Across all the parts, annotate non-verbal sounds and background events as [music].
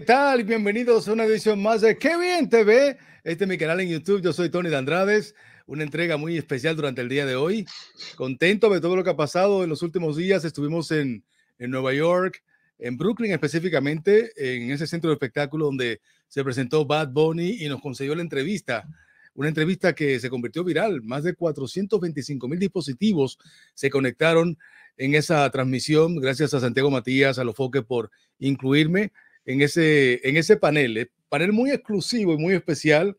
¿Qué tal? Bienvenidos a una edición más de Qué bien TV. Este es mi canal en YouTube. Yo soy Tony de Andrades. Una entrega muy especial durante el día de hoy. Contento de todo lo que ha pasado en los últimos días. Estuvimos en, en Nueva York, en Brooklyn específicamente, en ese centro de espectáculo donde se presentó Bad Bunny y nos concedió la entrevista. Una entrevista que se convirtió viral. Más de 425 mil dispositivos se conectaron en esa transmisión. Gracias a Santiago Matías, a Lofoque por incluirme en ese, en ese panel, eh, panel muy exclusivo y muy especial.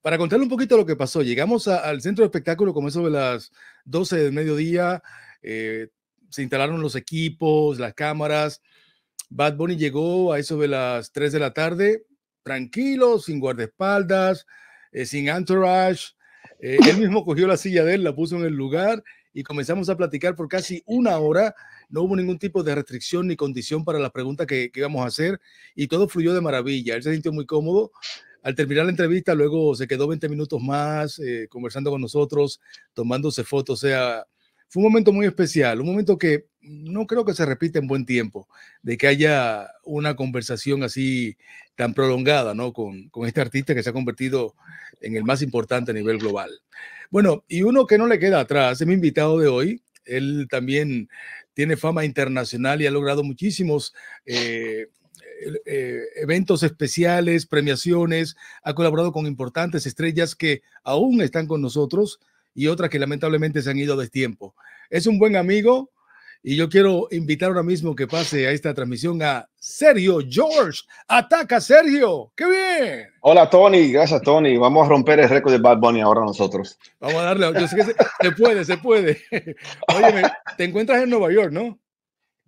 Para contarle un poquito lo que pasó, llegamos al centro de espectáculo como eso de las 12 del mediodía, eh, se instalaron los equipos, las cámaras. Bad Bunny llegó a eso de las 3 de la tarde, tranquilo, sin guardaespaldas, eh, sin entourage. él mismo cogió la silla de él, la puso en el lugar y comenzamos a platicar por casi una hora no hubo ningún tipo de restricción ni condición para la pregunta que, íbamos a hacer y todo fluyó de maravilla. Él se sintió muy cómodo al terminar la entrevista, luego se quedó 20 minutos más eh, conversando con nosotros, tomándose fotos. O sea, fue un momento muy especial, un momento que no creo que se repita en buen tiempo, de que haya una conversación así tan prolongada, ¿no? Con, con este artista que se ha convertido en el más importante a nivel global. Bueno, y uno que no le queda atrás, es mi invitado de hoy. Él también tiene fama internacional y ha logrado muchísimos eh, eh, eventos especiales, premiaciones, ha colaborado con importantes estrellas que aún están con nosotros y otras que lamentablemente se han ido de tiempo Es un buen amigo, y yo quiero invitar ahora mismo que pase a esta transmisión a Sergio George. Ataca, Sergio. ¡Qué bien! Hola, Tony. Gracias, Tony. Vamos a romper el récord de Bad Bunny ahora nosotros. Vamos a darle. Yo sé que se, puede, se puede. [laughs] Oye, te encuentras en Nueva York, ¿no?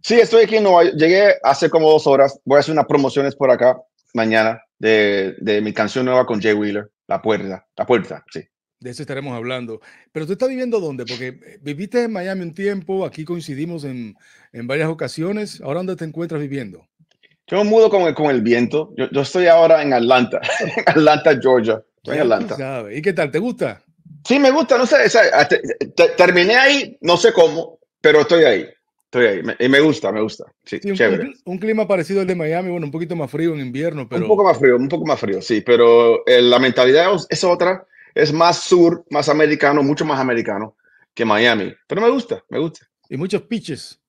Sí, estoy aquí en Nueva York. Llegué hace como dos horas. Voy a hacer unas promociones por acá mañana de, de mi canción nueva con Jay Wheeler. La puerta, la puerta, sí. De eso estaremos hablando. Pero tú estás viviendo dónde? Porque eh, viviste en Miami un tiempo, aquí coincidimos en, en varias ocasiones. ¿Ahora dónde te encuentras viviendo? Yo me mudo con el, con el viento. Yo, yo estoy ahora en Atlanta, [laughs] Atlanta, Georgia. Estoy en Atlanta. ¿Y qué tal? ¿Te gusta? Sí, me gusta. No sé, terminé ahí, no sé cómo, pero estoy ahí. Estoy ahí. y me gusta, me gusta. Sí, un, chévere. Un, clima parecido al de Miami, bueno, un poquito más frío en invierno, pero. Un poco más frío, un poco más frío, sí, pero eh, la mentalidad es otra es más sur, más americano, mucho más americano que Miami. Pero me gusta, me gusta. Y muchos pitches.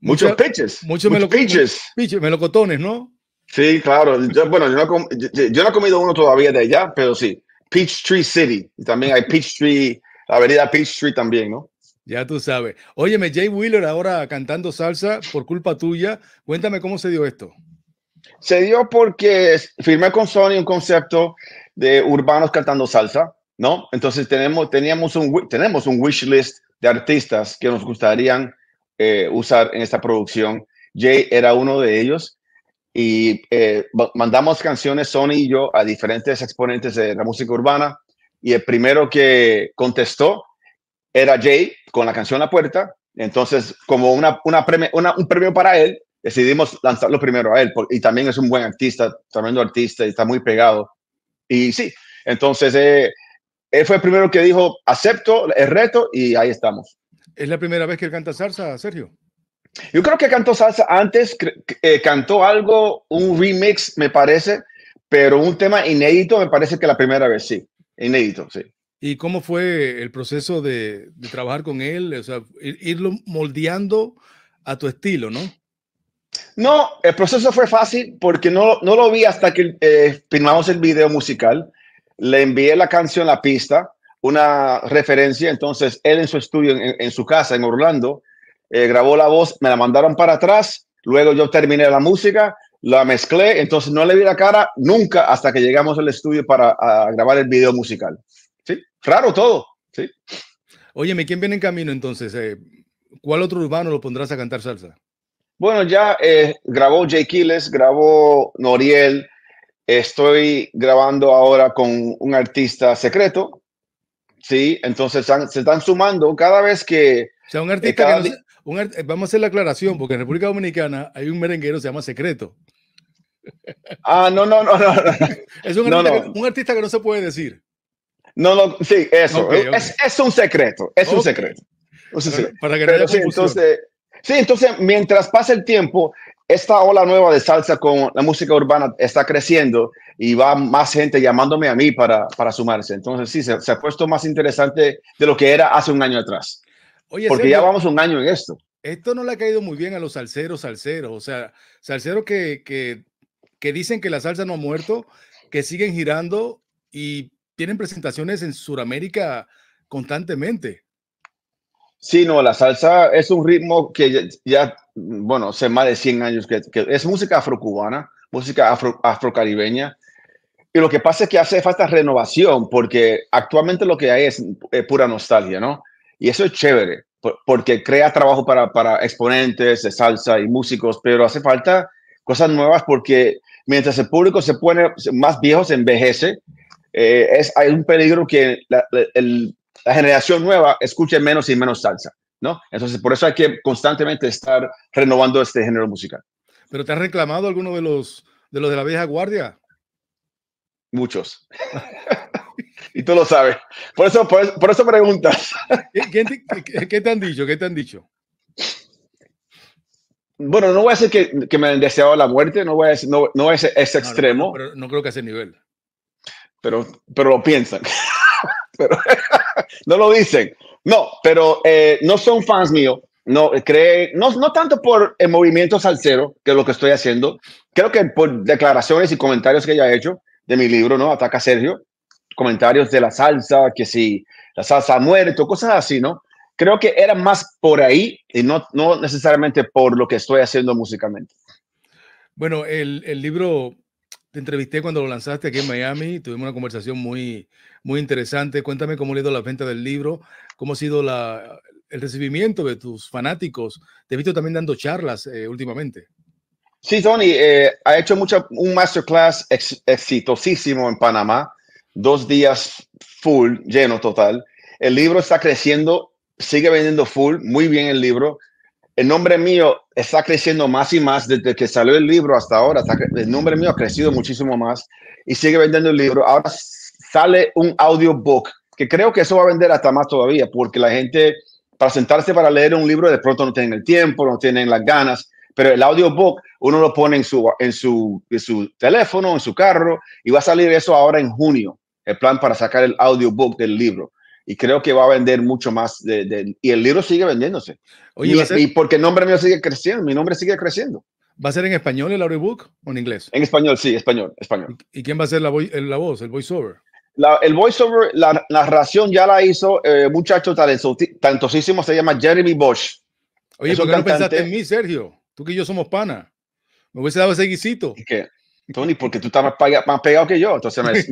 Muchos peaches. Muchos, pitches. Melocotones, ¿no? Sí, claro. bueno, yo no, he comido uno todavía de allá, pero sí. Peachtree City. Y también hay Peachtree, la avenida Peachtree también, ¿no? Ya tú sabes. Óyeme, Jay Wheeler ahora cantando salsa por culpa tuya. Cuéntame cómo se dio esto. Se dio porque firmé con Sony un concepto de urbanos cantando salsa, ¿no? Entonces tenemos, teníamos un, tenemos un wish list de artistas que nos gustarían eh, usar en esta producción. Jay era uno de ellos y eh, mandamos canciones, Sony y yo, a diferentes exponentes de la música urbana y el primero que contestó era Jay con la canción La Puerta. Entonces, como una, un premio para él, decidimos lanzarlo primero a él y también es un buen artista, tremendo artista y está muy pegado. Y sí, entonces eh, él fue el primero que dijo, acepto el reto y ahí estamos. ¿Es la primera vez que él canta salsa, Sergio? Yo creo que cantó salsa antes, eh, cantó algo, un remix, me parece, pero un tema inédito, me parece que la primera vez, sí, inédito, sí. ¿Y cómo fue el proceso de, trabajar con él? O sea, irlo moldeando a tu estilo, ¿no? No, el proceso fue fácil porque no, lo vi hasta que eh, filmamos el video musical. Le envié la canción, la pista, una referencia. Entonces, él en su estudio, en, su casa, en Orlando, eh, grabó la voz, me la mandaron para atrás. Luego yo terminé la música, la mezclé. Entonces, no le vi la cara nunca hasta que llegamos al estudio para grabar el video musical. Sí, raro todo. Sí. Óyeme, ¿quién viene en camino entonces? Eh, ¿Cuál otro urbano lo pondrás a cantar salsa? Bueno, ya eh, grabó Jay Quiles, grabó Noriel. Estoy grabando ahora con un artista secreto. Sí, entonces se están sumando cada vez que. O sea, un eh, artista que un eh, vamos a hacer la aclaración, porque en República Dominicana hay un merenguero que se llama Secreto. [laughs] Ah, no, no, no, no. [laughs] Es un, artista, Que, no se puede decir. No, no, sí, eso. Es, un secreto, es un secreto. para, que no haya entonces, Sí, entonces mientras pasa el tiempo, esta ola nueva de salsa con la música urbana está creciendo y va más gente llamándome a mí para, sumarse. Entonces sí, se, ha puesto más interesante de lo que era hace un año atrás. Oye, porque ya vamos un año en esto. Esto no le ha caído muy bien a los salseros, salseros. O sea, salseros que, que, que dicen que la salsa no ha muerto, que siguen girando y tienen presentaciones en Sudamérica constantemente. Sí, no, la salsa es un ritmo que ya, bueno, hace más de 100 años que, es música afrocubana, música afro, afrocaribeña. Y lo que pasa es que hace falta renovación porque actualmente lo que hay es, eh, pura nostalgia, ¿no? Y eso es chévere porque crea trabajo para, exponentes de salsa y músicos, pero hace falta cosas nuevas porque mientras el público se pone más viejo, se envejece, eh, es, hay un peligro que el, la generación nueva escuche menos y menos salsa, ¿no? Entonces, por eso hay que constantemente estar renovando este género musical. ¿Pero te has reclamado alguno de los de, los de la vieja guardia? Muchos. [laughs] y tú lo sabes. Por eso, por, eso preguntas. [laughs] ¿Qué, te, han dicho? ¿Qué te han dicho? Bueno, no voy a decir que, me han deseado la muerte, no voy a decir, no, es ese extremo. No, creo que a ese nivel. Pero, pero lo piensan. [laughs] pero, no lo dicen. No, pero eh, no son fans míos. No, eh, cree, no, no tanto por el movimiento salsero, que lo que estoy haciendo, creo que por declaraciones y comentarios que ya he hecho de mi libro, ¿no? Ataca Sergio, comentarios de la salsa, que si la salsa ha muerto, cosas así, ¿no? Creo que era más por ahí y no, no necesariamente por lo que estoy haciendo musicalmente. Bueno, el, el libro te entrevisté cuando lo lanzaste aquí en Miami, tuvimos una conversación muy, muy interesante. Cuéntame cómo ha ido la venta del libro, cómo ha sido el recibimiento de tus fanáticos. Te he visto también dando charlas eh, últimamente. Sí, Tony, eh, ha hecho un masterclass exitosísimo en Panamá, dos días full, lleno total. El libro está creciendo, sigue vendiendo full, muy bien el libro el nombre mío está creciendo más y más desde que salió el libro hasta ahora. el nombre mío ha crecido muchísimo más y sigue vendiendo el libro. Ahora sale un audiobook que creo que eso va a vender hasta más todavía porque la gente para sentarse para leer un libro de pronto no tiene el tiempo, no tienen las ganas, pero el audiobook uno lo pone en su, en su, en su teléfono, en su carro y va a salir eso ahora en junio, el plan para sacar el audiobook del libro y creo que va a vender mucho más. De, y el libro sigue vendiéndose. Oye, y, porque el nombre mío sigue creciendo, mi nombre sigue creciendo. ¿Va a ser en español el audiobook o en inglés? En español, sí, español, español. ¿Y quién va a ser la, voz, el voiceover? La, el voiceover, la narración ya la hizo eh, muchacho talentosísimo, se llama Jeremy Bosch. Oye, ¿por qué no pensaste en mí, Sergio? Tú que yo somos pana. Me hubiese dado ese guisito. ¿Qué? Tony, porque tú estás más, pegado que yo. Entonces,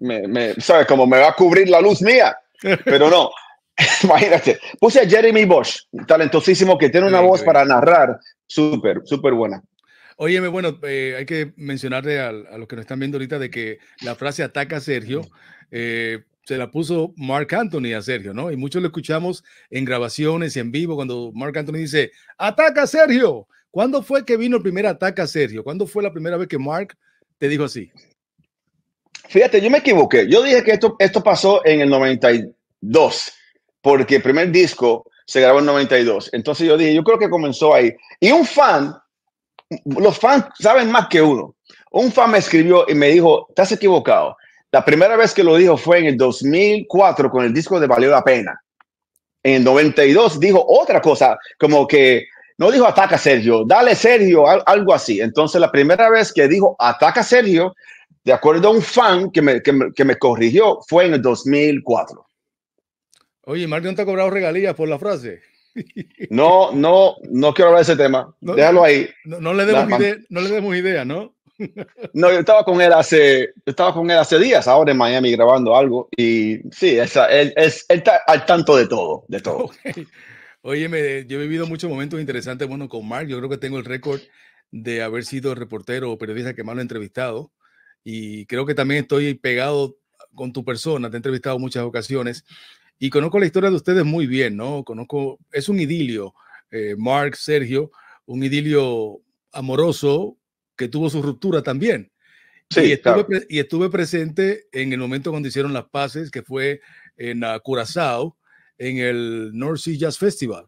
me, ¿sabes? Como me va a cubrir la luz mía. Pero no, [laughs] imagínate. Puse a Jeremy Bosch, talentosísimo, que tiene una voz para narrar súper, súper buena. Óyeme, bueno, eh, hay que mencionarle a, los que nos están viendo ahorita de que la frase ataca a Sergio eh, se la puso Mark Anthony a Sergio, ¿no? Y muchos lo escuchamos en grabaciones y en vivo cuando Mark Anthony dice, ataca a Sergio. ¿Cuándo fue que vino el primer ataque a Sergio? ¿Cuándo fue la primera vez que Mark te dijo así? Fíjate, yo me equivoqué. Yo dije que esto, esto pasó en el 92, porque el primer disco se grabó en 92. Entonces yo dije, yo creo que comenzó ahí. Y un fan, los fans saben más que uno. Un fan me escribió y me dijo, estás equivocado. La primera vez que lo dijo fue en el 2004 con el disco de Valió la Pena. En el 92 dijo otra cosa, como que no dijo ataca Sergio, dale Sergio, algo así. Entonces la primera vez que dijo ataca Sergio, de acuerdo a un fan que me, que corrigió, fue en el 2004. Oye, Martín no te ha cobrado regalías por la frase. [laughs] No, no, no quiero hablar de ese tema. Déjalo ahí. No, le demos idea, no [laughs] ¿no? yo estaba con él hace, estaba con él hace días, ahora en Miami grabando algo y sí, esa, él es está al tanto de todo, de todo. Oye, yo he vivido muchos momentos interesantes, bueno, con Mark. Yo creo que tengo el récord de haber sido reportero o periodista que más lo he entrevistado. Y creo que también estoy pegado con tu persona, te he entrevistado muchas ocasiones. Y conozco la historia de ustedes muy bien, ¿no? Conozco, es un idilio, eh, Mark, Sergio, un idilio amoroso que tuvo su ruptura también. Sí, y, estuve, presente en el momento cuando hicieron las paces, que fue en uh, Curazao, en el North Sea Jazz Festival.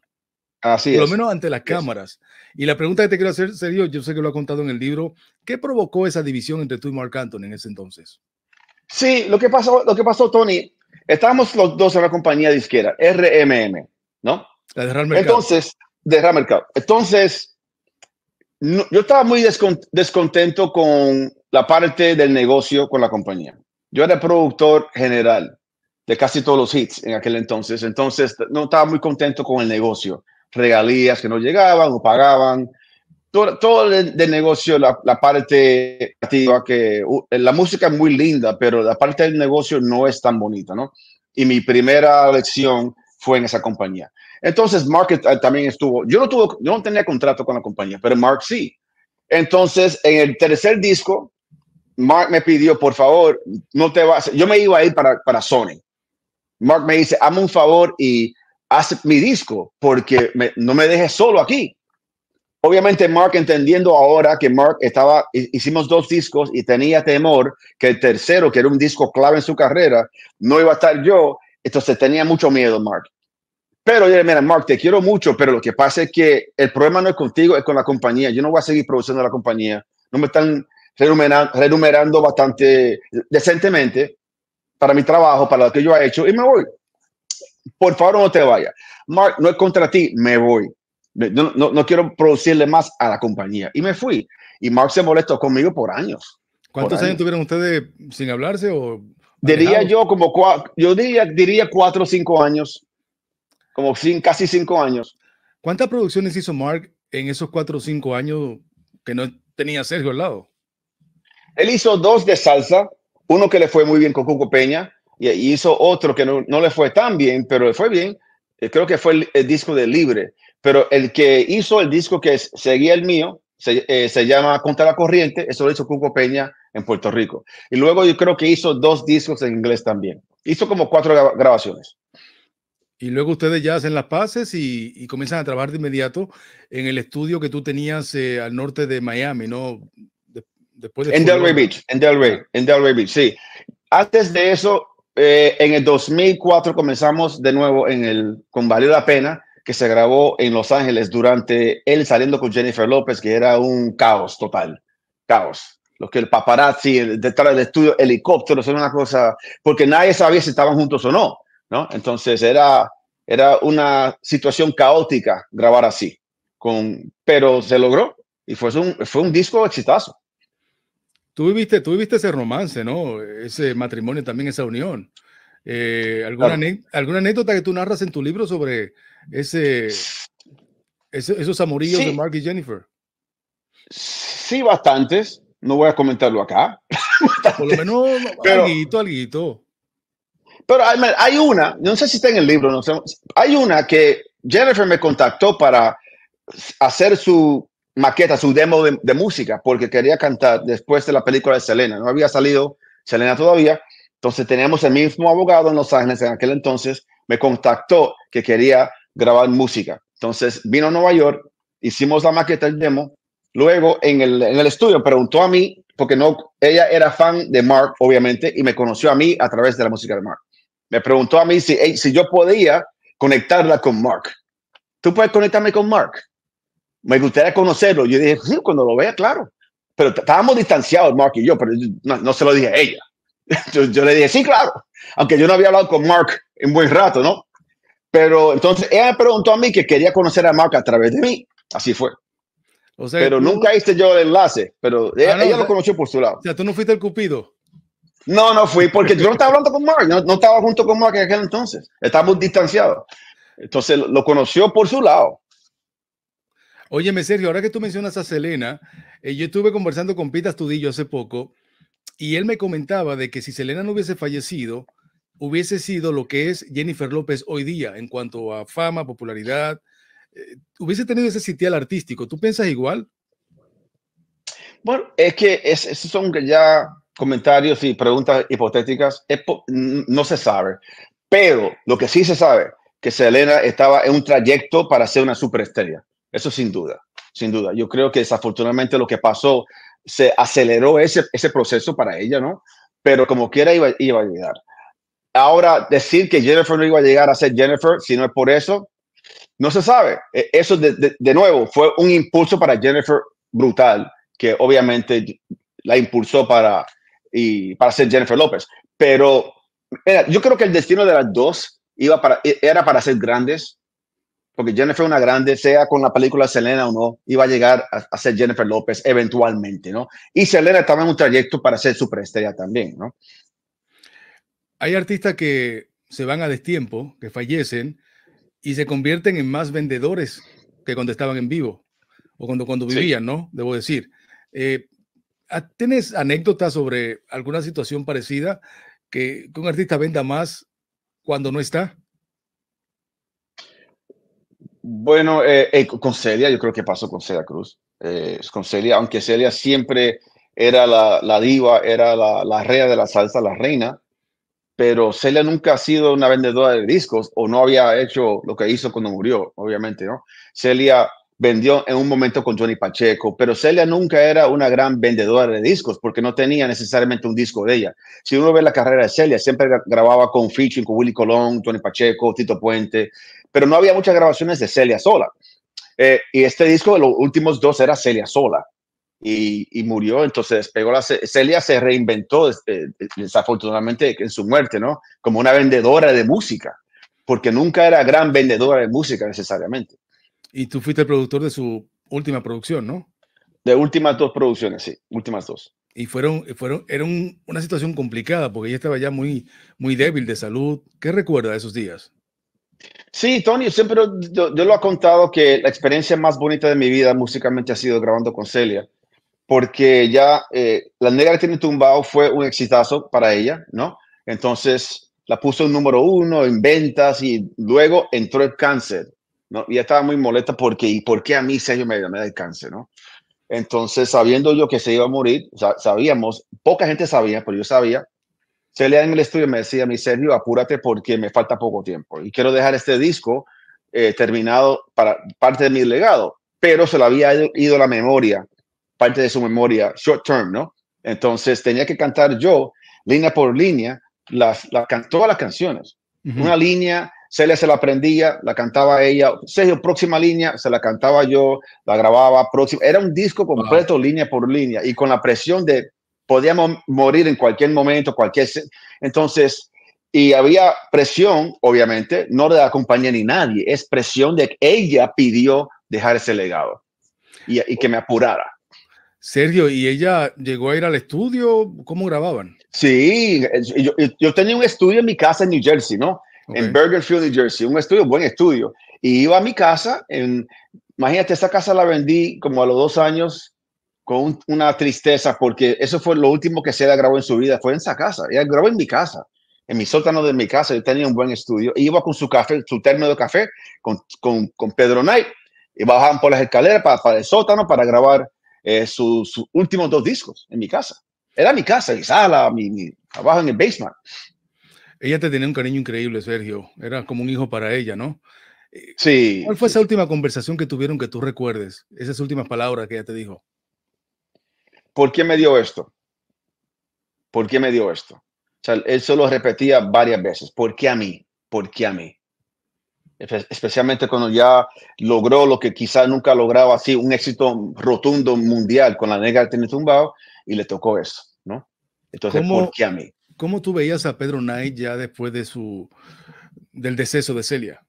Así Por lo menos ante las cámaras. Y la pregunta que te quiero hacer, serio, yo sé que lo ha contado en el libro, ¿qué provocó esa división entre tú y Mark Anthony en ese entonces? Sí, lo que pasó, lo que pasó, Tony, estábamos los dos en la compañía de izquierda, RMM, ¿no? La de Real Mercado. Entonces, de Real Mercado. Entonces, yo estaba muy descontento con la parte del negocio con la compañía. Yo era productor general de casi todos los hits en aquel entonces. Entonces, no estaba muy contento con el negocio. Regalías que no llegaban o pagaban. Todo, todo el, negocio, la, la parte activa que uh, la música es muy linda, pero la parte del negocio no es tan bonita, ¿no? Y mi primera lección fue en esa compañía. Entonces, Mark eh, también estuvo, yo no, no tenía contrato con la compañía, pero Mark sí. Entonces, en el tercer disco, Mark me pidió, por favor, no te vas, yo me iba a ir para, para Sony. Mark me dice, hazme un favor y haz mi disco porque no me dejes solo aquí. Obviamente Mark entendiendo ahora que Mark estaba, hicimos dos discos y tenía temor que el tercero, que era un disco clave en su carrera, no iba a estar yo, entonces tenía mucho miedo Mark. Pero mira, Mark, te quiero mucho, pero lo que pasa es que el problema no es contigo, es con la compañía. Yo no voy a seguir produciendo la compañía. No me están renumerando bastante decentemente para mi trabajo, para lo que yo he hecho, y me voy. Por favor, no te vaya. Mark, no es contra ti, me voy. No, no, quiero producirle más a la compañía. Y me fui. Y Mark se molestó conmigo por años. ¿Cuántos años. tuvieron ustedes sin hablarse? O diría yo como cuatro, yo diría, diría cuatro o cinco años. Como sin, casi cinco años. ¿Cuántas producciones hizo Mark en esos cuatro o cinco años que no tenía Sergio al lado? Él hizo dos de salsa, uno que le fue muy bien con Cuco Peña y hizo otro que no, le fue tan bien, pero le fue bien. Eh, creo que fue el, disco de Libre, pero el que hizo el disco que seguía el mío eh, se, llama Contra la Corriente. Eso lo hizo Cuco Peña en Puerto Rico. Y luego yo creo que hizo dos discos en inglés también. Hizo como cuatro grabaciones. Y luego ustedes ya hacen las paces y, comienzan a trabajar de inmediato en el estudio que tú tenías eh, al norte de Miami, ¿no? en Delray Beach, en Delray, ah. en Delray Beach, sí. Antes de eso, eh, en el 2004 comenzamos de nuevo en el con Valió la Pena, que se grabó en Los Ángeles durante él saliendo con Jennifer López, que era un caos total, caos. Los que el paparazzi, detrás del estudio, helicópteros, era una cosa, porque nadie sabía si estaban juntos o no, ¿no? Entonces era, era una situación caótica grabar así, con, pero se logró y fue un, fue un disco exitazo. Tú viviste, tú ese romance, ¿no? Ese matrimonio también, esa unión. Eh, ¿alguna, ¿Alguna anécdota que tú narras en tu libro sobre ese, esos amorillos de Mark y Jennifer? Sí, bastantes. No voy a comentarlo acá. [laughs] Por lo menos algo. Pero hay una, no sé si está en el libro, no sé, hay una que Jennifer me contactó para hacer su maqueta, su demo de, música, porque quería cantar después de la película de Selena. No había salido Selena todavía. Entonces teníamos el mismo abogado en Los Ángeles en aquel entonces, me contactó que quería grabar música. Entonces vino a Nueva York, hicimos la maqueta, el demo. Luego en el, estudio preguntó a mí, porque no, ella era fan de Mark, obviamente, y me conoció a mí a través de la música de Mark. Me preguntó a mí si, si yo podía conectarla con Mark. ¿Tú puedes conectarme con Mark? me gustaría conocerlo. Yo dije, sí, cuando lo vea, claro. Pero estábamos distanciados, Mark y yo, pero no, se lo dije a ella. [laughs] Yo, le dije, sí, claro. Aunque yo no había hablado con Mark en buen rato, ¿no? Pero entonces ella me preguntó a mí que quería conocer a Mark a través de mí. Así fue. pero nunca hice yo el enlace, pero ella, ah, lo conoció por su lado. O sea, tú no fuiste el cupido. No, no fui, porque yo no estaba hablando con Mark, no, no estaba junto con Mark en aquel entonces. Estábamos distanciados. Entonces lo conoció por su lado Óyeme, Sergio, ahora que tú mencionas a Selena, eh, yo estuve conversando con Pita Studillo hace poco y él me comentaba de que si Selena no hubiese fallecido, hubiese sido lo que es Jennifer López hoy día en cuanto a fama, popularidad, eh, hubiese tenido ese sitial artístico. ¿Tú piensas igual? Bueno, es que esos son ya comentarios y preguntas hipotéticas, no se sabe, pero lo que sí se sabe, que Selena estaba en un trayecto para ser una superestrella. Eso sin duda, sin duda. Yo creo que desafortunadamente lo que pasó se aceleró ese, proceso para ella, ¿no? Pero como quiera iba, a llegar. Ahora, decir que Jennifer no iba a llegar a ser Jennifer, si no es por eso, no se sabe. E, eso, de, nuevo, fue un impulso para Jennifer brutal, que obviamente la impulsó para, y, para ser Jennifer López. Pero yo creo que el destino de las dos iba para, e, era para ser grandes, porque Jennifer una grande, sea con la película Selena o no, iba a llegar a, ser Jennifer López eventualmente, ¿no? Y Selena estaba en un trayecto para ser superestrella también, ¿no? Hay artistas que se van a destiempo, que fallecen y se convierten en más vendedores que cuando estaban en vivo o cuando, cuando vivían, ¿no? Debo decir. Eh, ah, ¿Tienes anécdotas sobre alguna situación parecida que, que un artista venda más cuando no está? Bueno, eh, eh, con Celia, yo creo que pasó con Celia Cruz. Eh, con Celia, aunque Celia siempre era la, diva, era la, rea de la salsa, la reina, pero Celia nunca ha sido una vendedora de discos o no había hecho lo que hizo cuando murió, obviamente, ¿no? Celia vendió en un momento con Johnny Pacheco, pero Celia nunca era una gran vendedora de discos porque no tenía necesariamente un disco de ella. Si uno ve la carrera de Celia, siempre grababa con Fitching, con Willy Colón, Johnny Pacheco, Tito Puente, pero no había muchas grabaciones de Celia sola. Eh, y este disco de los últimos dos era Celia sola. Y, murió, entonces pegó la Celia se reinventó eh, eh, desafortunadamente en su muerte, ¿no? Como una vendedora de música, porque nunca era gran vendedora de música necesariamente. Y tú fuiste el productor de su última producción, ¿no? De últimas dos producciones, sí, últimas dos. Y fueron, fueron, era una situación complicada porque ella estaba ya muy, muy débil de salud. ¿Qué recuerda de esos días? Sí, Tony, siempre yo, lo he contado que la experiencia más bonita de mi vida musicalmente ha sido grabando con Celia, porque ya eh, La Negra que tiene tumbado fue un exitazo para ella, ¿no? Entonces la puso en número uno en ventas y luego entró el cáncer, ¿no? Y estaba muy molesta porque, ¿y por qué a mí Celia me, me da el cáncer, ¿no? Entonces, sabiendo yo que se iba a morir, sabíamos, poca gente sabía, pero yo sabía, Celia en el estudio me decía, mi Sergio, apúrate porque me falta poco tiempo y quiero dejar este disco eh, terminado para parte de mi legado, pero se le había ido la memoria, parte de su memoria, short term, ¿no? Entonces tenía que cantar yo, línea por línea, las, todas las canciones. Una línea, Celia se la aprendía, la cantaba ella, Sergio, próxima línea, se la cantaba yo, la grababa, próximo Era un disco completo, línea por línea, y con la presión de podíamos morir en cualquier momento, cualquier... Entonces, y había presión, obviamente, no le la compañía ni nadie, es presión de que ella pidió dejar ese legado y, que me apurara. Sergio, ¿y ella llegó a ir al estudio? ¿Cómo grababan? Sí, yo, tenía un estudio en mi casa en New Jersey, ¿no? En Burgerfield, New Jersey, un estudio, buen estudio. Y iba a mi casa, en, imagínate, esa casa la vendí como a los dos años con una tristeza porque eso fue lo último que le grabó en su vida, fue en esa casa. Ella grabó en mi casa, en mi sótano de mi casa. Yo tenía un buen estudio. iba con su café, su termo de café, con, Pedro Knight, y bajaban por las escaleras para, para el sótano para grabar eh, sus últimos dos discos en mi casa. Era mi casa, mi sala, mi, mi abajo en el basement. Ella te tenía un cariño increíble, Sergio. Era como un hijo para ella, ¿no? Sí. ¿Cuál fue esa última conversación que tuvieron que tú recuerdes? Esas últimas palabras que ella te dijo. ¿por qué me dio esto? ¿Por qué me dio esto? O sea, él solo repetía varias veces, ¿por qué a mí? ¿Por qué a mí? Especialmente cuando ya logró lo que quizás nunca lograba, así un éxito rotundo mundial con la negra del tenis tumbado, y le tocó eso, ¿no? Entonces, ¿por qué a mí? ¿Cómo tú veías a Pedro Knight ya después de su, del deceso de Celia?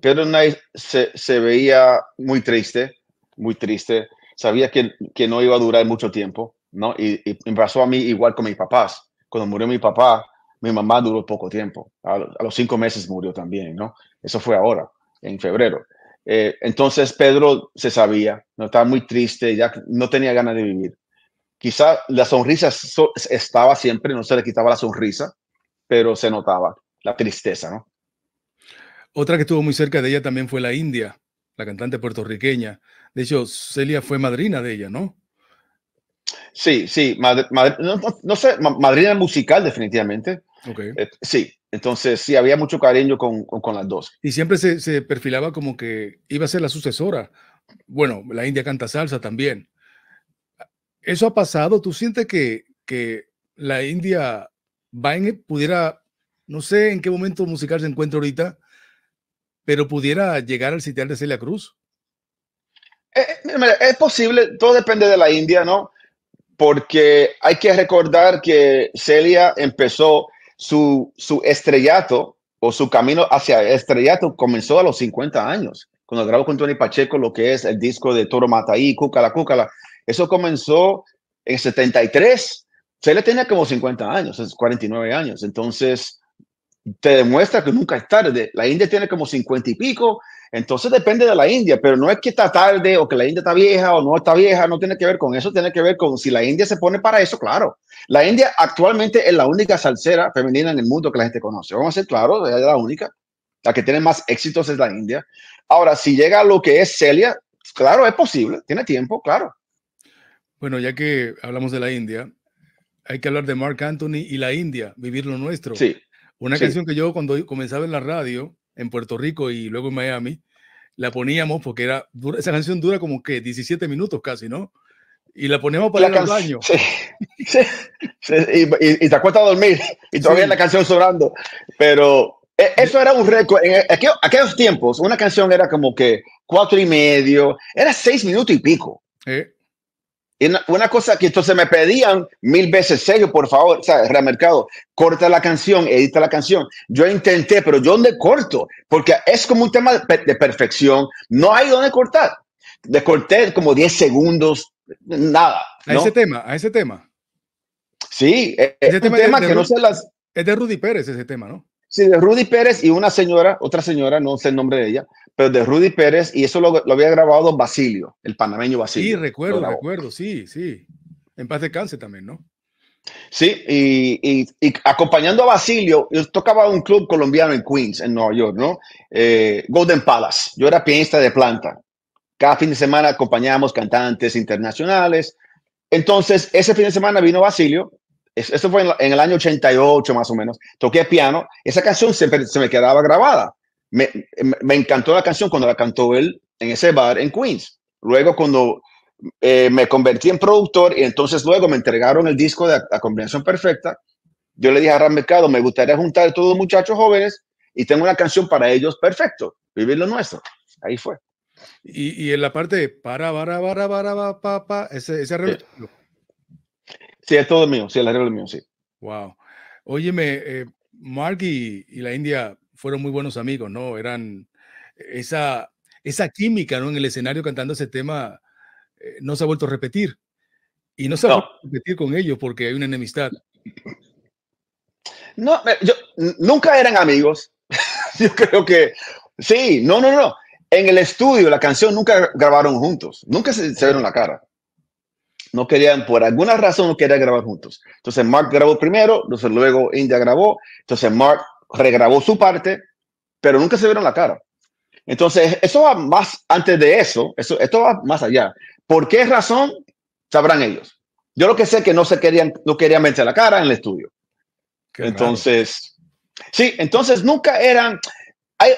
Pedro Knight se, se veía muy triste, muy triste sabía que, no iba a durar mucho tiempo, ¿no? Y, y pasó a mí igual con mis papás. Cuando murió mi papá, mi mamá duró poco tiempo. A, los cinco meses murió también, ¿no? Eso fue ahora, en febrero. Eh, entonces Pedro se sabía, no estaba muy triste, ya no tenía ganas de vivir. Quizá la sonrisa estaba siempre, no se le quitaba la sonrisa, pero se notaba la tristeza, ¿no? Otra que estuvo muy cerca de ella también fue la India, la cantante puertorriqueña. De hecho, Celia fue madrina de ella, ¿no? Sí, sí, no, sé, madrina musical definitivamente. Okay. Eh, sí, entonces sí, había mucho cariño con, las dos. Y siempre se, perfilaba como que iba a ser la sucesora. Bueno, la India canta salsa también. ¿Eso ha pasado? ¿Tú sientes que, que la India va pudiera, no sé en qué momento musical se encuentra ahorita, pero pudiera llegar al sitial de Celia Cruz? Eh, eh, es posible, todo depende de la India, ¿no? Porque hay que recordar que Celia empezó su, su estrellato o su camino hacia estrellato comenzó a los 50 años, cuando grabó con Tony Pacheco lo que es el disco de Toro Mataí, Cúcala, Cúcala. Eso comenzó en 73. Celia tenía como 50 años, es 49 años. Entonces, te demuestra que nunca es tarde. La India tiene como 50 y pico entonces depende de la India, pero no es que está tarde o que la India está vieja o no está vieja, no tiene que ver con eso, tiene que ver con si la India se pone para eso, claro. La India actualmente es la única salsera femenina en el mundo que la gente conoce. Vamos a ser claros, es la única. La que tiene más éxitos es la India. Ahora, si llega lo que es Celia, claro, es posible, tiene tiempo, claro. Bueno, ya que hablamos de la India, hay que hablar de Mark Anthony y la India, vivir lo nuestro. Sí. Una canción que yo cuando comenzaba en la radio, en Puerto Rico y luego en Miami, la poníamos porque era dura, esa canción dura como que 17 minutos casi, ¿no? Y la poníamos para la ir baño. Sí, [laughs] sí, y, te acuestas a dormir y todavía la canción sonando. Pero e, eso era un récord. En aquellos, tiempos, una canción era como que cuatro y medio, era seis minutos y pico. ¿Eh? Una, una, cosa que entonces me pedían mil veces, Sergio por favor, o sea, remercado, corta la canción, edita la canción. Yo intenté, pero yo le corto, porque es como un tema de, perfección, no hay dónde cortar. Le corté como 10 segundos, nada. A ese tema, a ese tema. Sí, e, e, que no las... Es de Rudy Pérez ese tema, ¿no? Sí, de Rudy Pérez y una señora, otra señora, no sé el nombre de ella, pero de Rudy Pérez, y eso lo, había grabado Basilio, el panameño Basilio. Sí, recuerdo, recuerdo, sí, sí. En paz cáncer también, ¿no? Sí, y, acompañando a Basilio, yo tocaba un club colombiano en Queens, en Nueva York, ¿no? Eh, Golden Palace. Yo era pianista de planta. Cada fin de semana acompañábamos cantantes internacionales. Entonces, ese fin de semana vino Basilio. Eso fue en, el año 88 más o menos. Toqué piano. Esa canción siempre se me quedaba grabada. Me, me, encantó la canción cuando la cantó él en ese bar en Queens. Luego cuando eh, me convertí en productor y entonces luego me entregaron el disco de La Combinación Perfecta, yo le dije a Ram Mercado, me gustaría juntar a todos los muchachos jóvenes y tengo una canción para ellos, perfecto, vivir lo nuestro. Ahí fue. Y, y en la parte de para, para, para, para, para, para, ese, ese arreglo. Sí. es todo mío, sí, el arreglo es mío, sí. Wow. Óyeme, eh, y, la India fueron muy buenos amigos, ¿no? Eran e, esa, esa química, ¿no? En el escenario cantando ese tema eh, no se ha vuelto a repetir. Y no se va a repetir con ellos porque hay una enemistad. No, yo, nunca eran amigos. [laughs] yo creo que sí, no, no, no. En el estudio la canción nunca grabaron juntos, nunca se, se vieron la cara. No querían, por alguna razón, no querían grabar juntos. Entonces Mark grabó primero, luego India grabó, entonces Mark regrabó su parte, pero nunca se vieron la cara. Entonces, eso va más antes de eso, eso esto va más allá. ¿Por qué razón? Sabrán ellos. Yo lo que sé es que no se querían, no querían verse la cara en el estudio. entonces, sí, entonces nunca eran,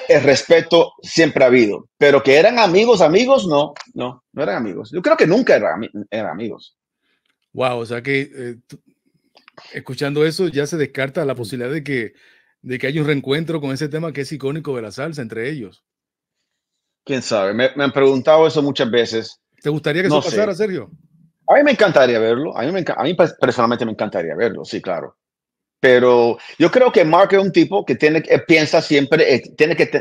el respeto siempre ha habido, pero que eran amigos, amigos, no, no, no eran amigos. Yo creo que nunca eran, amigos. Wow, o sea que eh, escuchando eso ya se descarta la posibilidad de que de que haya un reencuentro con ese tema que es icónico de la salsa entre ellos. Quién sabe, me, han preguntado eso muchas veces. ¿Te gustaría que eso pasara, Sergio? A mí me encantaría verlo, a mí, a mí personalmente me encantaría verlo, sí, claro. Pero yo creo que Mark es un tipo que tiene, eh, piensa siempre, eh, tiene que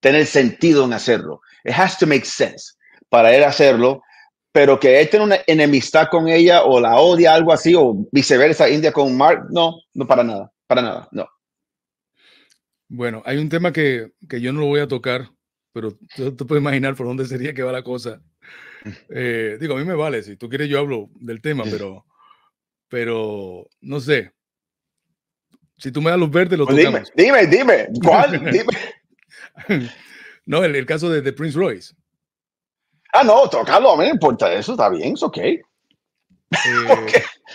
tener sentido en hacerlo. It has to make sense para él hacerlo, pero que él tenga una enemistad con ella o la odia, algo así, o viceversa, India con Mark, no, no para nada, para nada, no. Bueno, hay un tema que, yo no lo voy a tocar, pero tú te puedes imaginar por dónde [laughs] sería que va la cosa. Eh, digo, a mí me vale, si tú quieres yo hablo del tema, pero, pero no sé. Si tú me das los verdes, lo pues tocamos. Dime, dime, dime, ¿cuál? [laughs] Dime. no, el, caso de, de Prince Royce. Ah, no, tocarlo a mí me importa eso, está bien, es eh, [laughs] ok.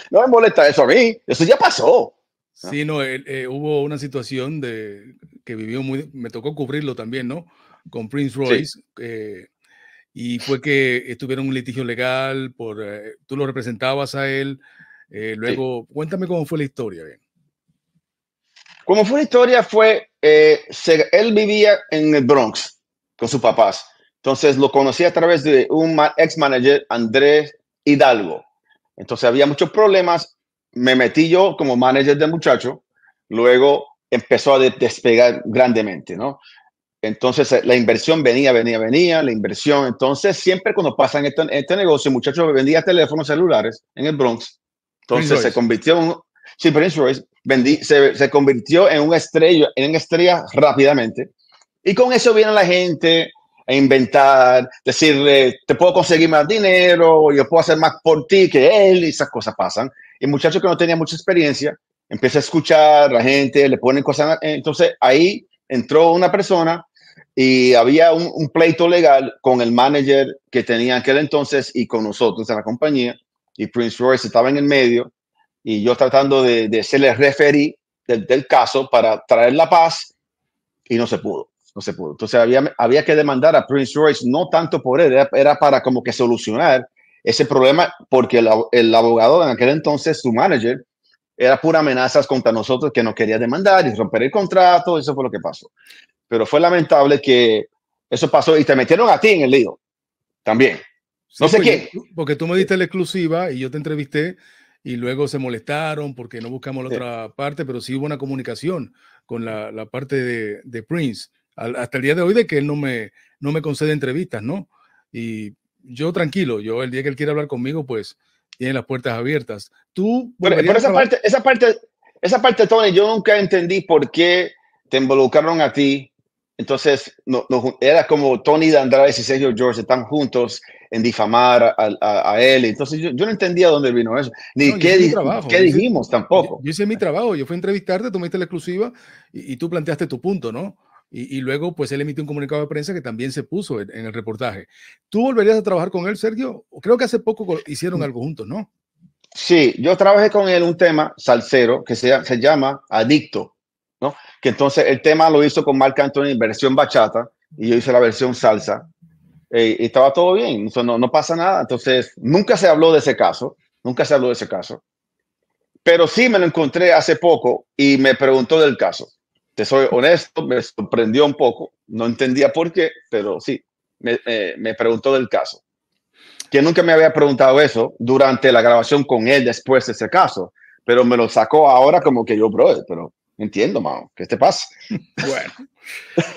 No me molesta eso a mí, eso ya pasó. Ah. Sí, no, eh, eh, hubo una situación de, que vivió muy, me tocó cubrirlo también, ¿no? Con Prince Royce, eh, y fue que estuvieron un litigio legal, por, tú lo representabas a él, luego, cuéntame cómo fue la historia, bien. Como fue la historia fue, se, él vivía en el Bronx con sus papás, entonces lo conocí a través de un ex manager, Andrés Hidalgo. Entonces había muchos problemas me metí yo como manager de muchacho, luego empezó a despegar grandemente, ¿no? Entonces eh, la inversión venía, venía, venía, la inversión. Entonces siempre cuando pasan este, este negocio, muchacho vendía teléfonos celulares en el Bronx. Entonces se convirtió en, un Prince vendí, se, convirtió en un estrella, en estrella rápidamente. Y con eso viene la gente a inventar, decirle, te puedo conseguir más dinero, yo puedo hacer más por ti que él, y esas cosas pasan el muchacho que no tenía mucha experiencia empieza a escuchar a la gente, le ponen cosas. Eh, entonces ahí entró una persona y había un, pleito legal con el manager que tenía aquel entonces y con nosotros en la compañía. Y Prince Royce estaba en el medio y yo tratando de, de ser referí del, caso para traer la paz y no se pudo, no se pudo. Entonces había, que demandar a Prince Royce no tanto por él, era para como que solucionar ese problema porque el, abogado en aquel entonces, su manager, era pura amenazas contra nosotros que nos quería demandar y romper el contrato, eso fue lo que pasó. Pero fue lamentable que eso pasó y te metieron a ti en el lío también. No sé pues, qué Porque tú me diste la exclusiva y yo te entrevisté y luego se molestaron porque no buscamos la otra parte, pero sí hubo una comunicación con la, parte de, Prince. hasta el día de hoy de que él no me, no me concede entrevistas, ¿no? Y yo tranquilo, yo el día que él quiera hablar conmigo, pues tiene las puertas abiertas. Tú, bueno esa, parte, esa parte, esa parte, Tony, yo nunca entendí por qué te involucraron a ti. Entonces, no, no, era como Tony de Andrade y Sergio George están juntos en difamar a, él. Entonces, yo, no entendía dónde vino eso, ni qué, qué dijimos tampoco. Yo, hice mi trabajo, yo fui a entrevistarte, tomaste la exclusiva y tú planteaste tu punto, ¿no? Y, luego, pues él emitió un comunicado de prensa que también se puso en, el reportaje. ¿Tú volverías a trabajar con él, Sergio? Creo que hace poco hicieron mm. algo juntos, ¿no? Sí, yo trabajé con él un tema salsero que se, llama Adicto, ¿no? Que entonces el tema lo hizo con Marc Anthony en versión bachata y yo hice la versión salsa. Eh, y estaba todo bien, no pasa nada. Entonces, nunca se habló de ese caso, nunca se habló de ese caso. Pero sí me lo encontré hace poco y me preguntó del caso te soy honesto, me sorprendió un poco, no entendía por qué, pero sí, me, me, preguntó del caso. Que nunca me había preguntado eso durante la grabación con él después de ese caso, pero me lo sacó ahora como que yo, bro, pero entiendo, mao, que te pase. Bueno,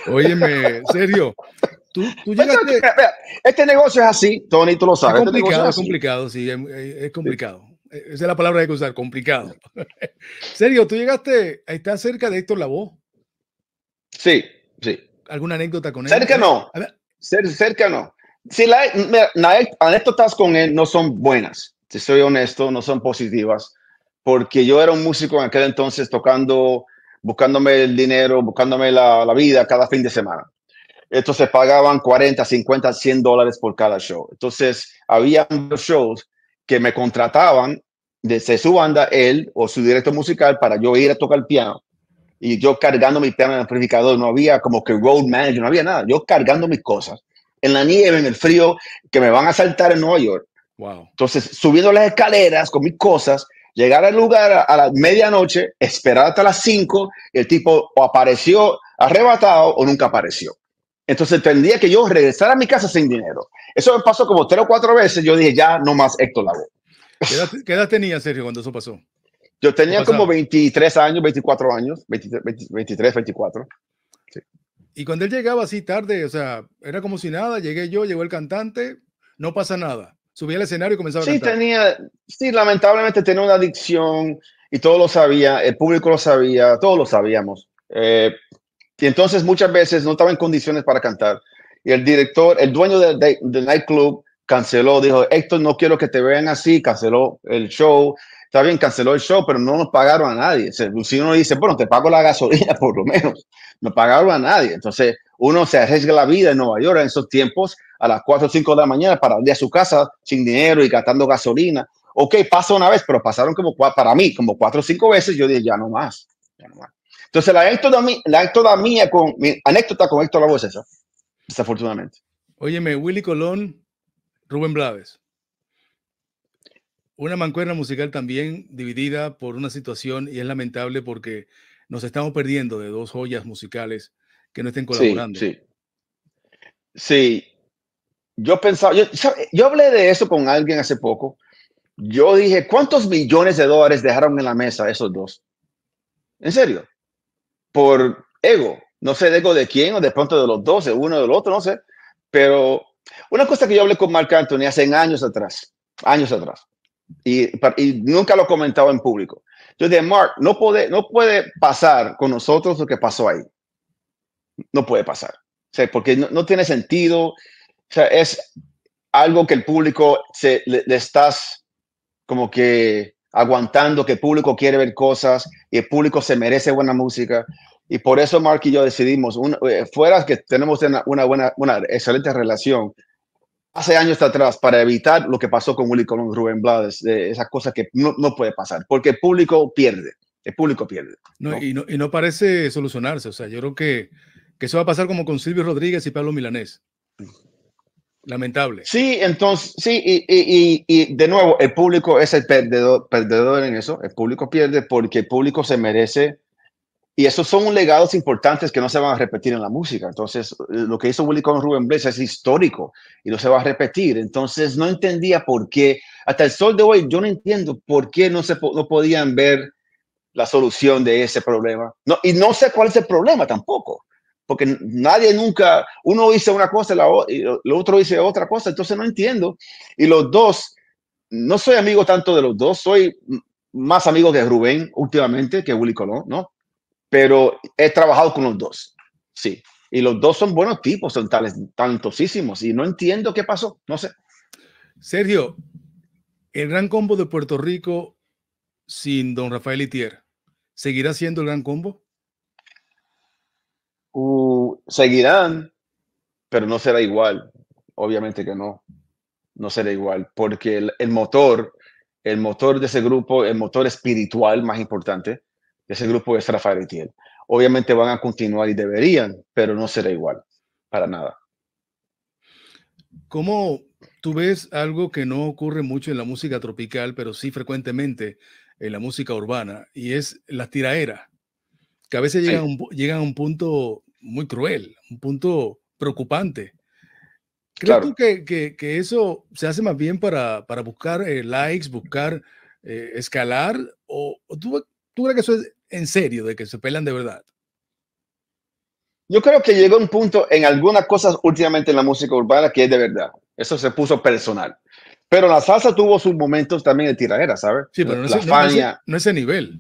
óyeme, serio, tú, llegaste... Este negocio es así, Tony, tú lo sabes. Este es complicado, es, complicado, sí, es, complicado. Esa es la palabra que hay que usar, complicado. [laughs] serio, tú llegaste, está cerca de Héctor Lavoe. Sí, sí. ¿Alguna anécdota con él? Cerca no. Cer cerca no. Si la, anécdotas con él no son buenas, si soy honesto, no son positivas, porque yo era un músico en aquel entonces tocando, buscándome el dinero, buscándome la, vida cada fin de semana. se pagaban 40, 50, 100 dólares por cada show. Entonces había shows que me contrataban desde su banda, él o su directo musical, para yo ir a tocar el piano y yo cargando mi tema en el amplificador, no había como que road manager, no había nada, yo cargando mis cosas, en la nieve, en el frío, que me van a saltar en Nueva York. Wow. Entonces, subiendo las escaleras con mis cosas, llegar al lugar a, la medianoche, esperar hasta las 5, el tipo o apareció arrebatado o nunca apareció. Entonces tendría que yo regresar a mi casa sin dinero. Eso me pasó como tres o cuatro veces. Yo dije, ya no más Héctor la ¿Qué edad, ¿Qué edad Sergio, cuando eso pasó? Yo tenía como 23 años, 24 años, 23, 24. Y cuando él llegaba así tarde, o sea, era como si nada, llegué yo, llegó el cantante, no pasa nada. Subí al escenario y comenzaba a cantar. Tenía, sí, lamentablemente tenía una adicción y todo lo sabía, el público lo sabía, todos lo sabíamos. Eh, y entonces muchas veces no estaba en condiciones para cantar. Y el director, el dueño del nightclub, canceló, dijo, Héctor, no quiero que te vean así, canceló el show está bien, canceló el show, pero no nos pagaron a nadie. si uno dice, bueno, te pago la gasolina [laughs] por lo menos, no pagaron a nadie. Entonces, uno se arriesga la vida en Nueva York en esos tiempos a las 4 o 5 de la mañana para ir a su casa sin dinero y gastando gasolina. Ok, pasa una vez, pero pasaron como para mí, como 4 o 5 veces. Yo dije, ya no más, ya no más. Entonces, la anécdota, mía con anécdota con Héctor Lago es esa, desafortunadamente. Óyeme, Willy Colón, Rubén Blades. Una mancuerna musical también dividida por una situación y es lamentable porque nos estamos perdiendo de dos joyas musicales que no estén colaborando. Sí, sí. Yo pensaba, yo, hablé de eso con alguien hace poco. Yo dije, ¿cuántos millones de dólares dejaron en la mesa esos dos? En serio. Por ego. No sé de ego de quién o de pronto de los dos, de uno del otro, no sé. Pero una cosa que yo hablé con Marc Anthony hace años atrás, años atrás, y, nunca lo comentaba en público. Entonces dije, Mark, no puede, no puede pasar con nosotros lo que pasó ahí. No puede pasar. O sea, porque no, tiene sentido. O sea, es algo que el público se, le, estás como que aguantando, que el público quiere ver cosas y el público se merece buena música. Y por eso Mark y yo decidimos, eh, fuera que tenemos una buena, una excelente relación, hace años atrás para evitar lo que pasó con Willy Colón Rubén Blades, esa cosa que no, puede pasar, porque el público pierde, el público pierde. y, no, parece solucionarse, o sea, yo creo que, eso va a pasar como con Silvio Rodríguez y Pablo Milanés. Lamentable. Sí, entonces, sí, y, de nuevo, el público es el perdedor, perdedor en eso, el público pierde porque el público se merece y esos son legados importantes que no se van a repetir en la música. Entonces, lo que hizo Willy con Rubén Blades es histórico y no se va a repetir. Entonces, no entendía por qué, hasta el sol de hoy, yo no entiendo por qué no, se, no podían ver la solución de ese problema. No, y no sé cuál es el problema tampoco, porque nadie nunca, uno dice una cosa, la, el otro dice otra cosa, entonces no entiendo. Y los dos, no soy amigo tanto de los dos, soy más amigo de Rubén últimamente que Willy Colón, ¿no? pero he trabajado con los dos, sí. Y los dos son buenos tipos, son tales, Y no entiendo qué pasó, no sé. Sergio, el gran combo de Puerto Rico sin don Rafael Itier, ¿seguirá siendo el gran combo? Uh, seguirán, pero no será igual. Obviamente que no, no será igual, porque el motor, el motor de ese grupo, el motor espiritual más importante, ese grupo de Rafael Obviamente van a continuar y deberían, pero no será igual, para nada. ¿Cómo tú ves algo que no ocurre mucho en la música tropical, pero sí frecuentemente en la música urbana, y es la tiraera, que a veces llega a un punto muy cruel, un punto preocupante. ¿Crees tú que, que, eso se hace más bien para, para buscar eh, likes, buscar eh, escalar? ¿O, tú, tú crees que eso es en serio, de que se pelean de verdad. Yo creo que llegó un punto en algunas cosas últimamente en la música urbana que es de verdad. Eso se puso personal. Pero la salsa tuvo sus momentos también de tiradera, ¿sabes? Sí, pero no, la, es, el no, no, es ese nivel.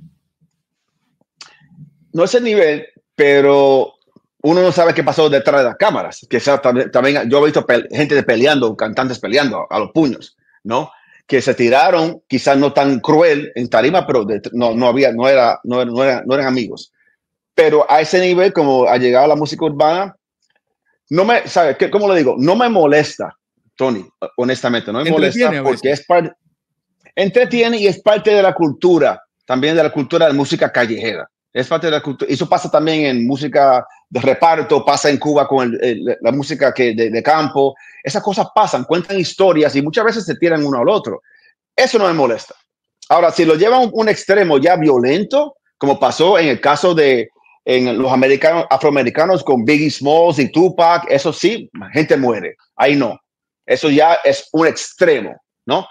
No ese nivel, pero uno no sabe qué pasó detrás de las cámaras. Que sea, también, también, yo he visto gente peleando, cantantes peleando a los puños, ¿no? que se tiraron, quizás no tan cruel en tarima, pero no, no había, no era, no, no, eran amigos. Pero a ese nivel, como ha llegado la música urbana, no me, ¿sabes ¿Cómo lo digo? No me molesta, Tony, honestamente, no me molesta porque es parte, entretiene y es parte de la cultura, también de la cultura de música callejera. Es parte de la eso pasa también en música de reparto, pasa en Cuba con la música que de, campo. Esas cosas pasan, cuentan historias y muchas veces se tiran uno al otro. Eso no me molesta. Ahora, si lo llevan a un, extremo ya violento, como pasó en el caso de en los americanos, afroamericanos con Biggie Smalls y Tupac, eso sí, gente muere. Ahí no. Eso ya es un extremo, ¿no?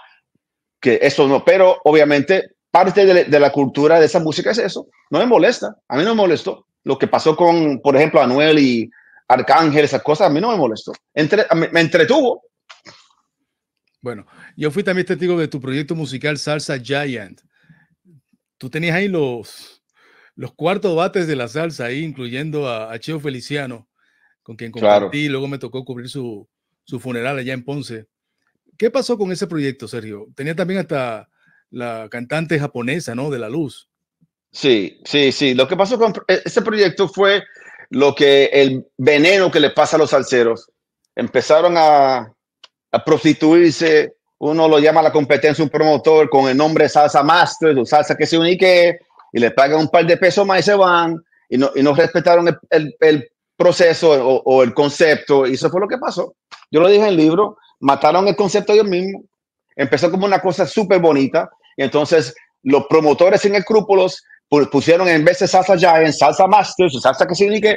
Que eso no, pero obviamente parte de, de la cultura de esa música es eso. No me molesta, a mí no me molestó. Lo que pasó con, por ejemplo, Anuel y Arcángel, esas cosas, a mí no me molestó. me, entretuvo. Bueno, yo fui también testigo de tu proyecto musical Salsa Giant. Tú tenías ahí los, los cuartos bates de la salsa, ahí, incluyendo a, Cheo Feliciano, con quien compartí, y luego me tocó cubrir su, su funeral allá en Ponce. ¿Qué pasó con ese proyecto, Sergio? Tenía también hasta la cantante japonesa, ¿no? De la luz. Sí, sí, sí. Lo que pasó con e, ese proyecto fue lo que el veneno que le pasa a los salseros. Empezaron a, prostituirse. Uno lo llama a la competencia un promotor con el nombre Salsa Master, o Salsa que se unique y le pagan un par de pesos más y se van y no, respetaron el, proceso o, el concepto. Y eso fue lo que pasó. Yo lo dije en el libro, mataron el concepto ellos mismos. Empezó como una cosa súper bonita. Y entonces los promotores sin escrúpulos pusieron en vez de salsa en salsa master, o salsa que significa,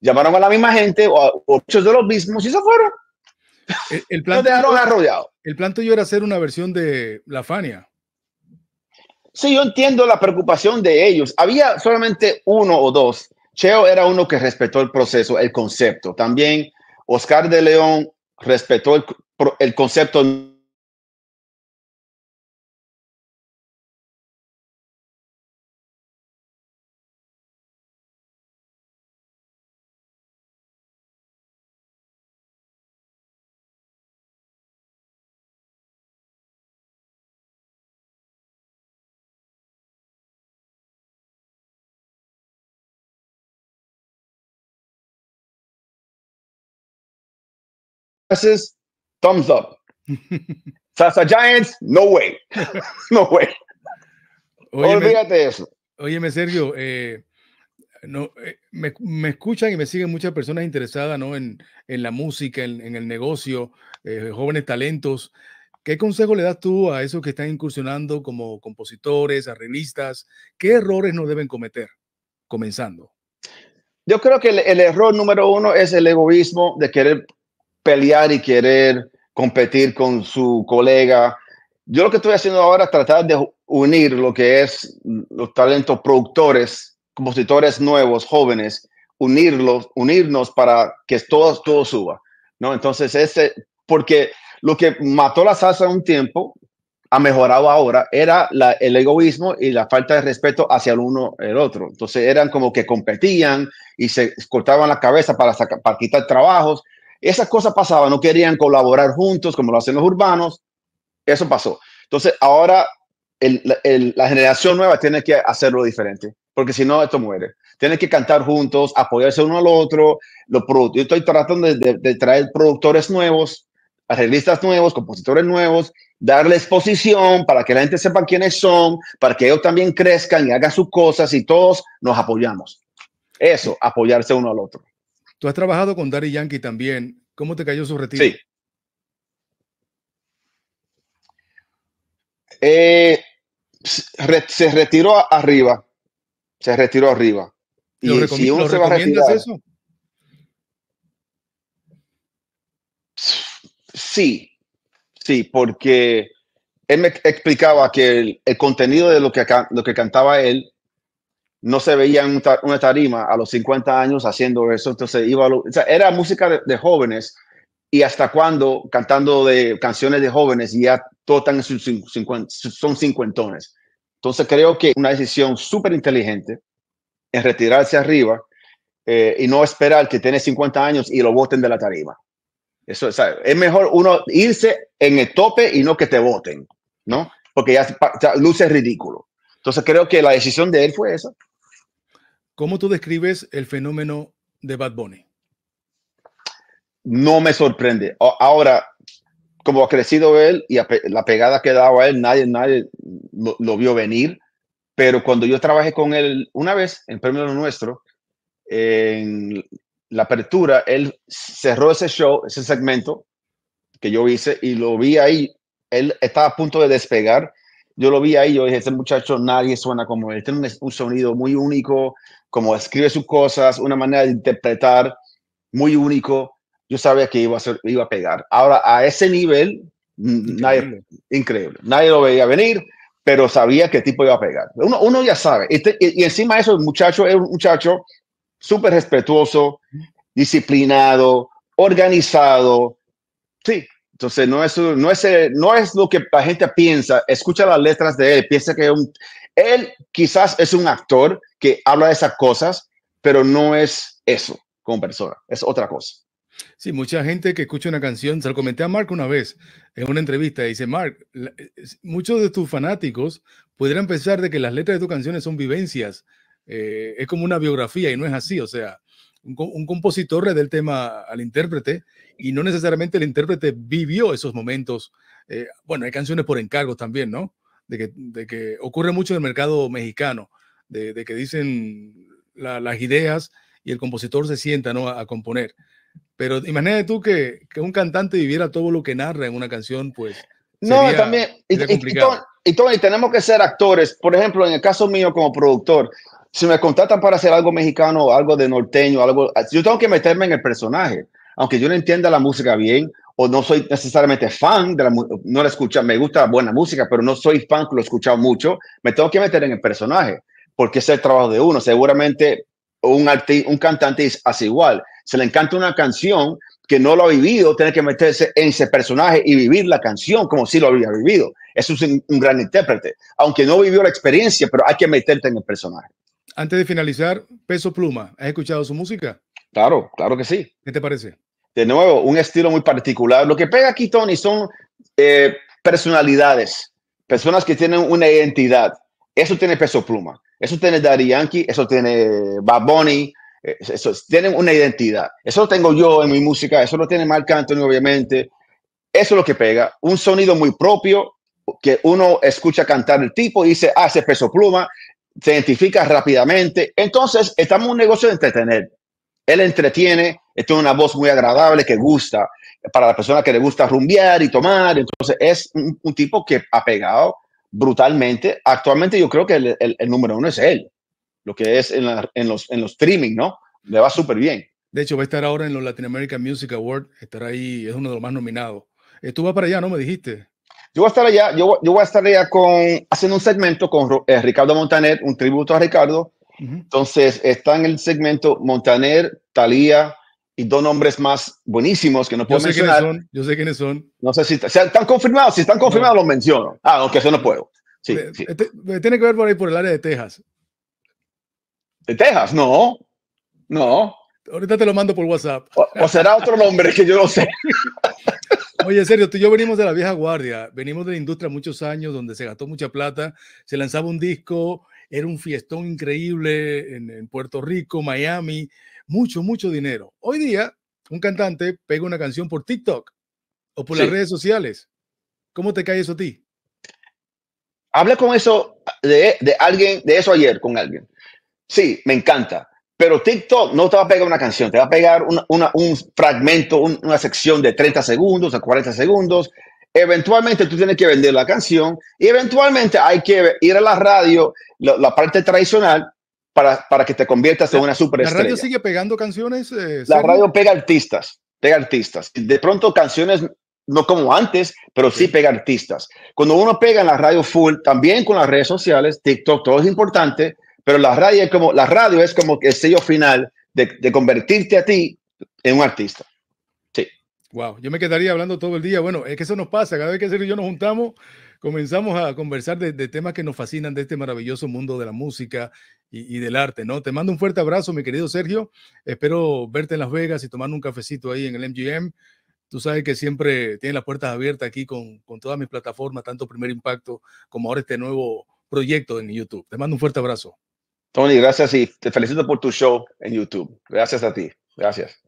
llamaron a la misma gente o, muchos de los mismos y se fueron. El, plan, arrollado. El plan tuyo era hacer una versión de La Fania. Sí, yo entiendo la preocupación de ellos. Había solamente uno o dos. Cheo era uno que respetó el proceso, el concepto. También Oscar de León respetó el concepto Gracias, thumbs up. [laughs] Sasa Giants, no way. [laughs] no way. Olvídate eso. Óyeme, Sergio, eh, no, eh, me, escuchan y me siguen muchas personas interesadas ¿no? en, la música, en, el negocio, eh, jóvenes talentos. ¿Qué consejo le das tú a esos que están incursionando como compositores, arreglistas? ¿Qué errores no deben cometer comenzando? Yo creo que el, el error número uno es el egoísmo de querer pelear y querer competir con su colega. Yo lo que estoy haciendo ahora es tratar de unir lo que es los talentos productores, compositores nuevos, jóvenes, unirlos, unirnos para que todo, todo suba, ¿no? Entonces, ese, porque lo que mató la salsa un tiempo, ha mejorado ahora, era el egoísmo y la falta de respeto hacia el uno el otro. Entonces, eran como que competían y se cortaban la cabeza para, para quitar trabajos. Esas cosas pasaban, no querían colaborar juntos como lo hacen los urbanos. Eso pasó. Entonces, ahora la generación nueva tiene que hacerlo diferente, porque si no, esto muere. Tienen que cantar juntos, apoyarse uno al otro. Los yo estoy tratando de, traer productores nuevos, arreglistas nuevos, compositores nuevos, darles exposición para que la gente sepa quiénes son, para que ellos también crezcan y hagan sus cosas y todos nos apoyamos. Eso, apoyarse uno al otro. Tú has trabajado con Dari Yankee también. ¿Cómo te cayó su retiro? Sí. Eh, se retiró arriba. Se retiró arriba. y si uno se va a retirar, eso? Sí, sí, porque él me explicaba que el, contenido de lo que, lo que cantaba él no se veía en una tarima a los 50 años haciendo eso. Entonces iba era música de, jóvenes y hasta cuando cantando de canciones de jóvenes y ya todos en sus 50, son cincuentones. Entonces creo que una decisión súper inteligente es retirarse arriba eh, y no esperar que tiene 50 años y lo voten de la tarima. Eso, es mejor uno irse en el tope y no que te voten, ¿no? Porque ya, ya luce ridículo. Entonces creo que la decisión de él fue esa. ¿Cómo tú describes el fenómeno de Bad Bunny? No me sorprende. Ahora, como ha crecido él y la pegada que daba a él, nadie, nadie lo, vio venir. Pero cuando yo trabajé con él una vez en Premio Nuestro, en la apertura, él cerró ese show, ese segmento que yo hice y lo vi ahí. Él estaba a punto de despegar yo lo vi ahí, yo dije, este muchacho nadie suena como él, tiene un, sonido muy único, como escribe sus cosas, una manera de interpretar muy único, yo sabía que iba a, ser, iba a pegar. Ahora, a ese nivel, increíble. Nadie, increíble, nadie lo veía venir, pero sabía que tipo iba a pegar. Uno, ya sabe, y, y, encima de eso, el muchacho es un muchacho súper respetuoso, disciplinado, organizado, entonces, no es, no, es, eh, no es lo que la gente piensa. Escucha las letras de él, piensa que él quizás es un actor que habla de esas cosas, pero no es eso como persona, es otra cosa. Sí, mucha gente que escucha una canción, se lo comenté a Mark una vez en una entrevista, dice, Mark, muchos de tus fanáticos podrían pensar de que las letras de tus canciones son vivencias, eh, es como una biografía y no es así, o sea, un, compositor le da el tema al intérprete y no necesariamente el intérprete vivió esos momentos. Eh, bueno, hay canciones por encargo también, ¿no? De que, de que, ocurre mucho en el mercado mexicano, de, que dicen las ideas y el compositor se sienta ¿no? a, componer. Pero imagínate tú que, un cantante viviera todo lo que narra en una canción, pues. No, también. y, y, tenemos que ser actores. Por ejemplo, en el caso mío como productor, si me contratan para hacer algo mexicano, algo de norteño, algo, yo tengo que meterme en el personaje, aunque yo no entienda la música bien o no soy necesariamente fan de la no la escucho, me gusta buena música, pero no soy fan que lo he escuchado mucho, me tengo que meter en el personaje, porque es el trabajo de uno, seguramente un, un cantante hace así igual, se le encanta una canción que no lo ha vivido, tiene que meterse en ese personaje y vivir la canción como si lo hubiera vivido. Eso es un gran intérprete, aunque no vivió la experiencia, pero hay que meterte en el personaje. Antes de finalizar, Peso Pluma, ¿has escuchado su música? Claro, claro que sí. ¿Qué te parece? De nuevo, un estilo muy particular. Lo que pega aquí, Tony, son eh, personalidades, personas que tienen una identidad. Eso tiene Peso Pluma, eso tiene Daddy Yankee, eso tiene Bad Bunny, eh, eso, tienen una identidad. Eso lo tengo yo en mi música, eso lo tiene Marc Anthony, obviamente. Eso es lo que pega, un sonido muy propio que uno escucha cantar el tipo y dice, ah, ese peso pluma, se identifica rápidamente. Entonces, estamos en un negocio de entretener. Él entretiene, tiene una voz muy agradable que gusta para la persona que le gusta rumbear y tomar. Entonces, es un, tipo que ha pegado brutalmente. Actualmente, yo creo que el, número uno es él, lo que es en, los, en los streaming, ¿no? Le va súper bien. De hecho, va a estar ahora en los Latin American Music Awards. Estará ahí, es uno de los más nominados. Estuvo eh, para allá, ¿no? Me dijiste. Yo voy a estar allá, yo, voy a estar allá con, haciendo un segmento con eh, Ricardo Montaner, un tributo a Ricardo. Entonces, está en el segmento Montaner, Talía y dos nombres más buenísimos que no puedo yo mencionar. yo sé quiénes son. No sé si están confirmados, si están confirmados los menciono. Ah, aunque eso no puedo. Sí, eh, este, eh, tiene que ver por ahí, por el área de Texas. ¿De Texas? No, no. Ahorita te lo mando por WhatsApp. o será otro nombre que yo no sé. [laughs] Oye, en serio, tú y yo venimos de la vieja guardia, venimos de la industria muchos años donde se gastó mucha plata, se lanzaba un disco, era un fiestón increíble en, Puerto Rico, Miami, mucho, mucho dinero. Hoy día, un cantante pega una canción por TikTok o por las redes sociales. ¿Cómo te cae eso a ti? Habla con eso de, de alguien, de eso ayer con alguien. Sí, me encanta pero TikTok no te va a pegar una canción, te va a pegar un fragmento, una sección de 30 segundos a 40 segundos. Eventualmente tú tienes que vender la canción y eventualmente hay que ir a la radio, la, parte tradicional, para, para, que te conviertas en una superestrella. ¿La radio sigue pegando canciones? Eh, la radio pega artistas, pega artistas. De pronto canciones no como antes, pero sí pega artistas. Cuando uno pega en la radio full, también con las redes sociales, TikTok, todo es importante, pero la radio es como, la el sello final de, convertirte a ti en un artista. Sí. Wow, yo me quedaría hablando todo el día. Bueno, es que eso nos pasa. Cada vez que Sergio y yo nos juntamos, comenzamos a conversar de, temas que nos fascinan de este maravilloso mundo de la música y, del arte, ¿no? Te mando un fuerte abrazo, mi querido Sergio. Espero verte en Las Vegas y tomar un cafecito ahí en el MGM. Tú sabes que siempre tienes las puertas abiertas aquí con, con todas mis plataformas, tanto Primer Impacto como ahora este nuevo proyecto en YouTube. Te mando un fuerte abrazo. Tony, gracias y te felicito por tu show en YouTube. Gracias a ti. Gracias.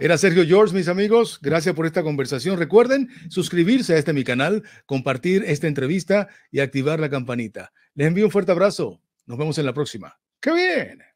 Era Sergio George, mis amigos. Gracias por esta conversación. Recuerden suscribirse a este mi canal, compartir esta entrevista y activar la campanita. Les envío un fuerte abrazo. Nos vemos en la próxima. ¡Qué bien!